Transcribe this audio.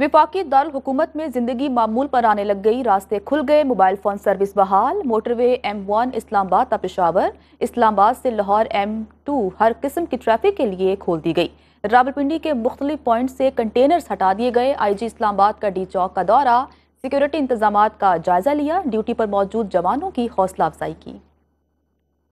विपाकी दल हुकूमत में जिंदगी मामूल पर आने लग गई रास्ते खुल गए मोबाइल फोन सर्विस बहाल मोटरवे एम वन इस्लामाबाद का पिशावर इस्लामाबाद से लाहौर एम टू हर किस्म की ट्रैफिक के लिए खोल दी गई रावलपिंडी के मुख्तलिफ पॉइंट से कंटेनर्स हटा दिए गए आई जी इस्लामाबाद का डी चौक का दौरा सिक्योरिटी इंतजाम का जायजा लिया ड्यूटी पर मौजूद जवानों की हौसला अफजाई की